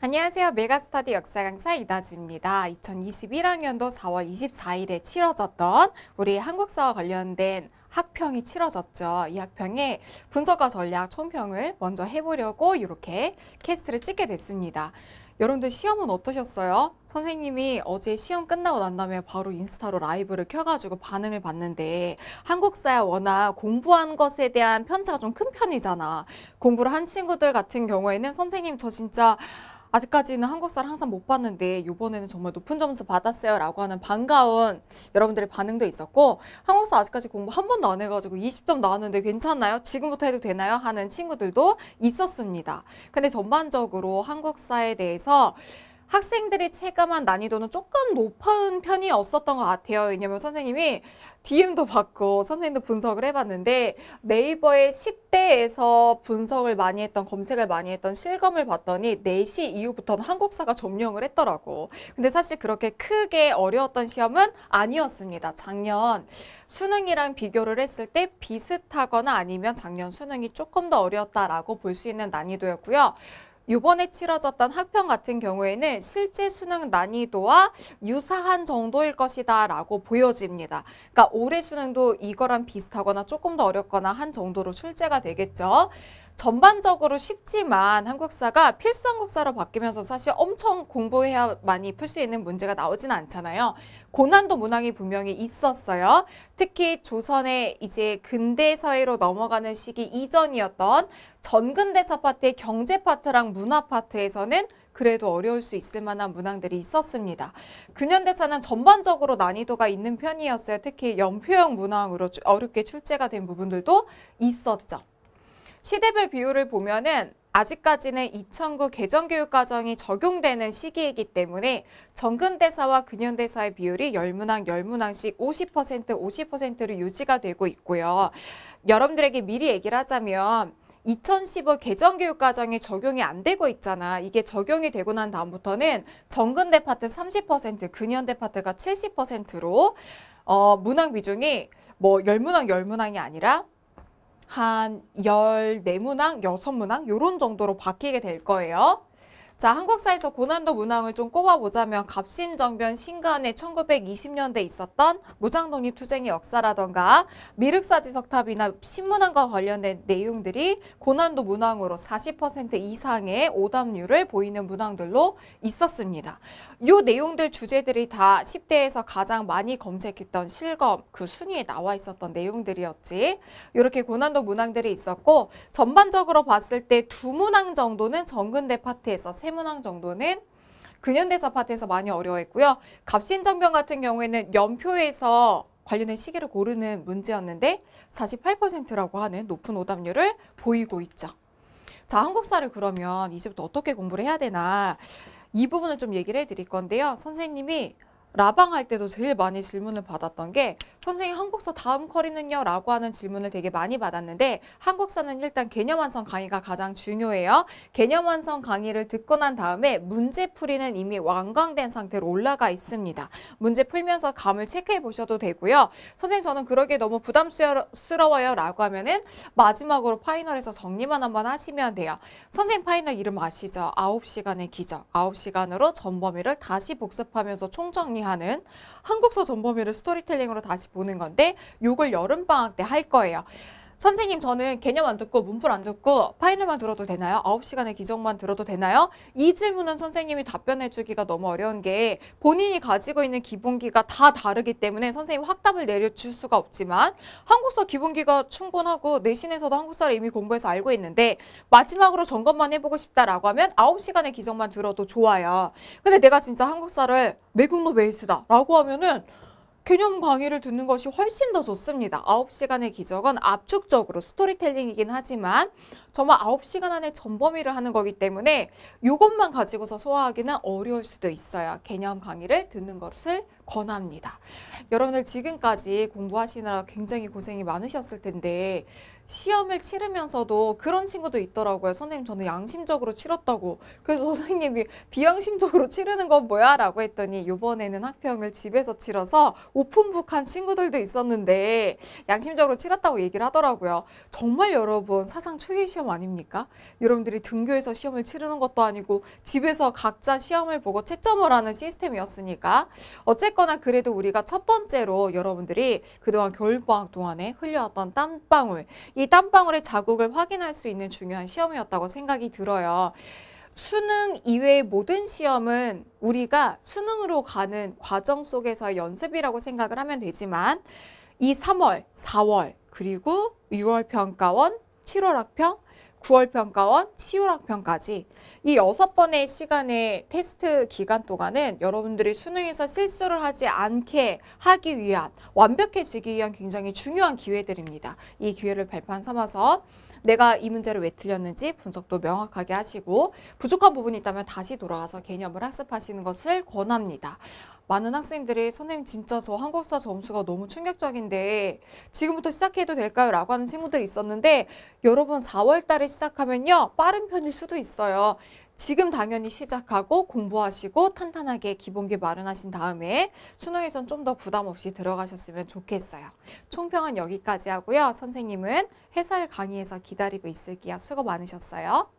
안녕하세요. 메가스타디 역사 강사 이다지입니다. 2021학년도 4월 24일에 치러졌던 우리 한국사와 관련된 학평이 치러졌죠. 이 학평에 분석과 전략, 총평을 먼저 해보려고 이렇게 캐스트를 찍게 됐습니다. 여러분들 시험은 어떠셨어요? 선생님이 어제 시험 끝나고 난 다음에 바로 인스타로 라이브를 켜가지고 반응을 봤는데 한국사야 워낙 공부한 것에 대한 편차가 좀 큰 편이잖아. 공부를 한 친구들 같은 경우에는 선생님 저 진짜 아직까지는 한국사를 항상 못 봤는데 이번에는 정말 높은 점수 받았어요 라고 하는 반가운 여러분들의 반응도 있었고 한국사 아직까지 공부 한 번도 안 해가지고 20점 나왔는데 괜찮나요? 지금부터 해도 되나요? 하는 친구들도 있었습니다. 근데 전반적으로 한국사에 대해서 학생들이 체감한 난이도는 조금 높은 편이었었던 것 같아요. 왜냐면 선생님이 DM도 받고 선생님도 분석을 해봤는데 네이버에 10대에서 분석을 많이 했던 검색을 많이 했던 실검을 봤더니 4시 이후부터는 한국사가 점령을 했더라고. 근데 사실 그렇게 크게 어려웠던 시험은 아니었습니다. 작년 수능이랑 비교를 했을 때 비슷하거나 아니면 작년 수능이 조금 더 어려웠다라고 볼 수 있는 난이도였고요. 요번에 치러졌던 학평 같은 경우에는 실제 수능 난이도와 유사한 정도일 것이다 라고 보여집니다. 그러니까 올해 수능도 이거랑 비슷하거나 조금 더 어렵거나 한 정도로 출제가 되겠죠. 전반적으로 쉽지만 한국사가 필수한국사로 바뀌면서 사실 엄청 공부해야 많이 풀 수 있는 문제가 나오진 않잖아요. 고난도 문항이 분명히 있었어요. 특히 조선의 이제 근대 사회로 넘어가는 시기 이전이었던 전근대사 파트의 경제 파트랑 문화 파트에서는 그래도 어려울 수 있을 만한 문항들이 있었습니다. 근현대사는 전반적으로 난이도가 있는 편이었어요. 특히 연표형 문항으로 어렵게 출제가 된 부분들도 있었죠. 시대별 비율을 보면은 아직까지는 2009 개정교육과정이 적용되는 시기이기 때문에 정근대사와 근현대사의 비율이 열문항 열문항씩 50% 50%로 유지가 되고 있고요. 여러분들에게 미리 얘기를 하자면 2015 개정교육과정이 적용이 안 되고 있잖아. 이게 적용이 되고 난 다음부터는 정근대 파트 30%, 근현대 파트가 70%로 어, 문항 비중이 뭐 열문항 열문항이 아니라 한 14문항, 6문항 요런 정도로 바뀌게 될 거예요. 자, 한국사에서 고난도 문항을 좀 꼽아보자면 갑신정변 신간의 1920년대 있었던 무장독립 투쟁의 역사라던가 미륵사지석탑이나 신문항과 관련된 내용들이 고난도 문항으로 40% 이상의 오답률을 보이는 문항들로 있었습니다. 요 내용들 주제들이 다 10대에서 가장 많이 검색했던 실검 그 순위에 나와 있었던 내용들이었지. 이렇게 고난도 문항들이 있었고 전반적으로 봤을 때 두 문항 정도는 정근대 파트에서 세 세문왕 정도는 근현대사 파트에서 많이 어려워했고요. 갑신정변 같은 경우에는 연표에서 관련된 시기를 고르는 문제였는데 48%라고 하는 높은 오답률을 보이고 있죠. 자, 한국사를 그러면 이제부터 어떻게 공부를 해야 되나 이 부분을 좀 얘기를 해드릴 건데요. 선생님이 라방 할 때도 제일 많이 질문을 받았던 게 선생님 한국사 다음 커리는요? 라고 하는 질문을 되게 많이 받았는데 한국사는 일단 개념 완성 강의가 가장 중요해요. 개념 완성 강의를 듣고 난 다음에 문제 풀이는 이미 완강된 상태로 올라가 있습니다. 문제 풀면서 감을 체크해 보셔도 되고요. 선생님 저는 그러기에 너무 부담스러워요 라고 하면은 마지막으로 파이널에서 정리만 한번 하시면 돼요. 선생님 파이널 이름 아시죠? 아홉 시간의 기적. 아홉 시간으로 전범위를 다시 복습하면서 총정리 정리하는 한국서 전범위를 스토리텔링으로 다시 보는 건데 요걸 여름방학 때 할 거예요. 선생님 저는 개념 안 듣고 문풀 안 듣고 파이널만 들어도 되나요? 아홉 시간의 기적만 들어도 되나요? 이 질문은 선생님이 답변해 주기가 너무 어려운 게 본인이 가지고 있는 기본기가 다 다르기 때문에 선생님 확답을 내려줄 수가 없지만 한국사 기본기가 충분하고 내신에서도 한국사를 이미 공부해서 알고 있는데 마지막으로 점검만 해보고 싶다라고 하면 아홉 시간의 기적만 들어도 좋아요. 근데 내가 진짜 한국사를 매국노 베이스다 라고 하면은 개념 강의를 듣는 것이 훨씬 더 좋습니다. 9시간의 기적은 압축적으로 스토리텔링이긴 하지만 정말 9시간 안에 전범위를 하는 거기 때문에 이것만 가지고서 소화하기는 어려울 수도 있어요. 개념 강의를 듣는 것을 권합니다. 여러분들 지금까지 공부하시느라 굉장히 고생이 많으셨을 텐데 시험을 치르면서도 그런 친구도 있더라고요. 선생님 저는 양심적으로 치렀다고. 그래서 선생님이 비양심적으로 치르는 건 뭐야? 라고 했더니 이번에는 학평을 집에서 치러서 오픈북한 친구들도 있었는데 양심적으로 치렀다고 얘기를 하더라고요. 정말 여러분 사상 초유의 시험 시험 아닙니까? 여러분들이 등교해서 시험을 치르는 것도 아니고 집에서 각자 시험을 보고 채점을 하는 시스템이었으니까 어쨌거나 그래도 우리가 첫 번째로 여러분들이 그동안 겨울방학 동안에 흘려왔던 땀방울 이 땀방울의 자국을 확인할 수 있는 중요한 시험이었다고 생각이 들어요. 수능 이외의 모든 시험은 우리가 수능으로 가는 과정 속에서의 연습이라고 생각을 하면 되지만 이 3월, 4월, 그리고 6월 평가원, 7월 학평, 9월평가원, 10월학평까지 이6 번의 시간의 테스트 기간 동안은 여러분들이 수능에서 실수를 하지 않게 하기 위한 완벽해지기 위한 굉장히 중요한 기회들입니다. 이 기회를 발판 삼아서 내가 이 문제를 왜 틀렸는지 분석도 명확하게 하시고 부족한 부분이 있다면 다시 돌아와서 개념을 학습하시는 것을 권합니다. 많은 학생들이 선생님 진짜 저 한국사 점수가 너무 충격적인데 지금부터 시작해도 될까요? 라고 하는 친구들이 있었는데 여러분 4월 달에 시작하면요. 빠른 편일 수도 있어요. 지금 당연히 시작하고 공부하시고 탄탄하게 기본기 마련하신 다음에 수능에선 좀 더 부담 없이 들어가셨으면 좋겠어요. 총평은 여기까지 하고요. 선생님은 해설 강의에서 기다리고 있을게요. 수고 많으셨어요.